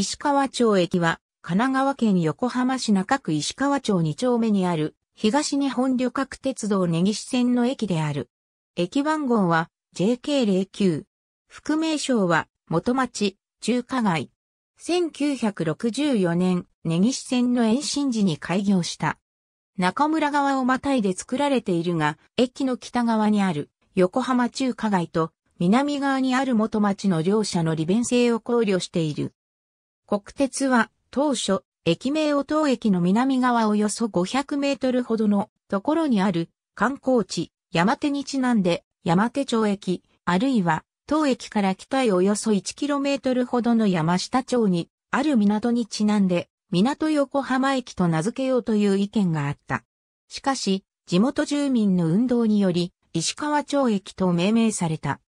石川町駅は、神奈川県横浜市中区石川町2丁目にある、東日本旅客鉄道根岸線の駅である。駅番号は JK09。副名称は、元町、中華街。1964年、根岸線の延伸時に開業した。中村側をまたいで作られているが、駅の北側にある横浜中華街と南側にある元町の両者の利便性を考慮している。国鉄は当初、駅名を当駅の南側およそ500メートルほどのところにある観光地山手にちなんで山手町駅、あるいは当駅から北へおよそ1トルほどの山下町にある港にちなんで港横浜駅と名付けようという意見があった。しかし、地元住民の運動により、石川町駅と命名された。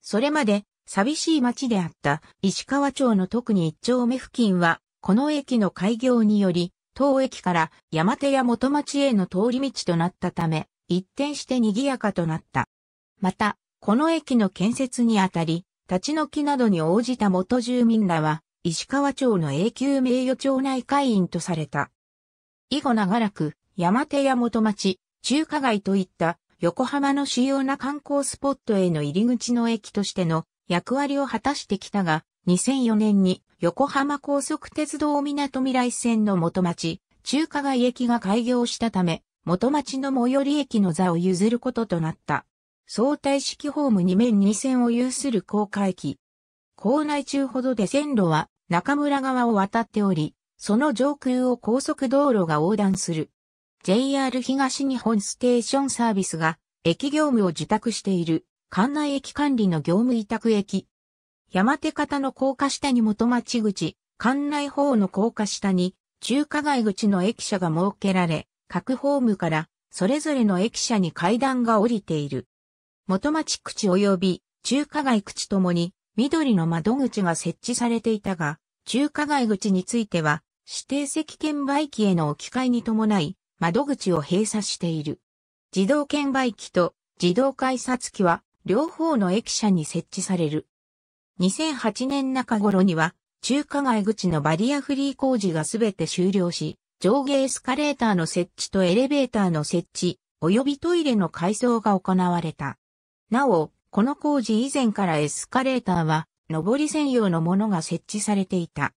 それまで、寂しい町であった石川町の特に一丁目付近は、この駅の開業により、当駅から山手や元町への通り道となったため、一転して賑やかとなった。また、この駅の建設にあたり、立ち退きなどに応じた元住民らは、石川町の永久名誉町内会員とされた。以後長らく、山手や元町、中華街といった横浜の主要な観光スポットへの入り口の駅としての役割を果たしてきたが、2004年に横浜高速鉄道港未来線の元町、中華街駅が開業したため、元町の最寄り駅の座を譲ることとなった。相対式ホーム2面2線を有する高架駅。校内中ほどで線路は中村側を渡っており、その上空を高速道路が横断する。JR 東日本ステーションサービスが駅業務を受託している。館内駅管理の業務委託駅。山手方の高架下に元町口、館内方の高架下に、中華街口の駅舎が設けられ、各ホームからそれぞれの駅舎に階段が降りている。元町口及び中華街口ともに緑の窓口が設置されていたが、中華街口については指定席券売機への置き換えに伴い窓口を閉鎖している。自動券売機と自動改札機は両方の駅舎に設置される。2008年中頃には、中華街口のバリアフリー工事がすべて終了し、上下エスカレーターの設置とエレベーターの設置、及びトイレの改装が行われた。なお、この工事以前からエスカレーターは、上り専用のものが設置されていた。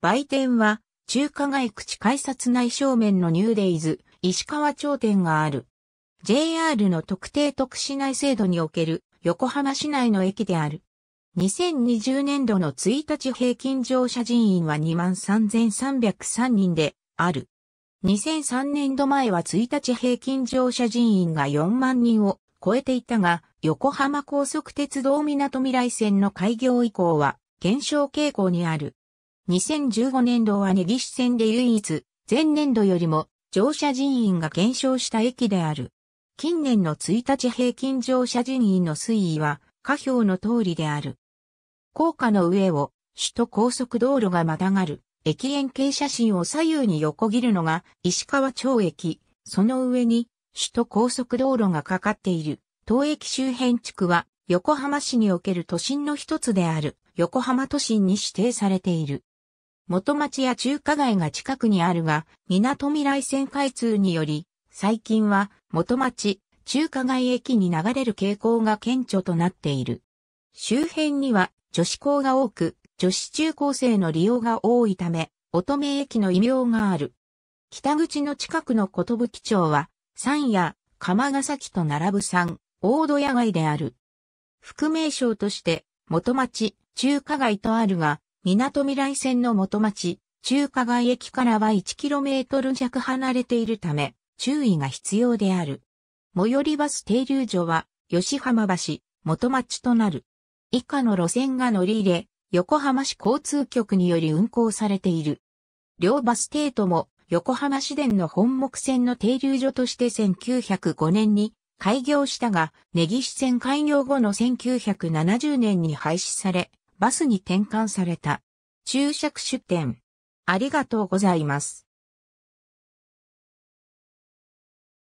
売店は、中華街口改札内正面のニューデイズ、石川町店がある。JR の特定特殊内制度における横浜市内の駅である。2020年度の1日平均乗車人員は23,303人である。2003年度前は1日平均乗車人員が4万人を超えていたが、横浜高速鉄道港未来線の開業以降は減少傾向にある。2015年度は根岸線で唯一、前年度よりも乗車人員が減少した駅である。近年の1日平均乗車人員の推移は、下表の通りである。高架の上を、首都高速道路がまたがる、駅円形写真を左右に横切るのが、石川町駅、その上に、首都高速道路がかかっている、東駅周辺地区は、横浜市における都心の一つである、横浜都心に指定されている。元町や中華街が近くにあるが、港未来線開通により、最近は元町、中華街駅に流れる傾向が顕著となっている。周辺には女子校が多く、女子中高生の利用が多いため、乙女駅の異名がある。北口の近くの寿町は、山や鎌ヶ崎と並ぶ山、大戸屋街である。副名称として、元町、中華街とあるが、港未来線の元町、中華街駅からは 1km 弱離れているため、注意が必要である。最寄りバス停留所は、吉浜橋、元町となる。以下の路線が乗り入れ、横浜市交通局により運行されている。両バス停とも、横浜市電の本木線の停留所として1905年に開業したが、根岸線開業後の1970年に廃止され、バスに転換された。注釈出店。ありがとうございます。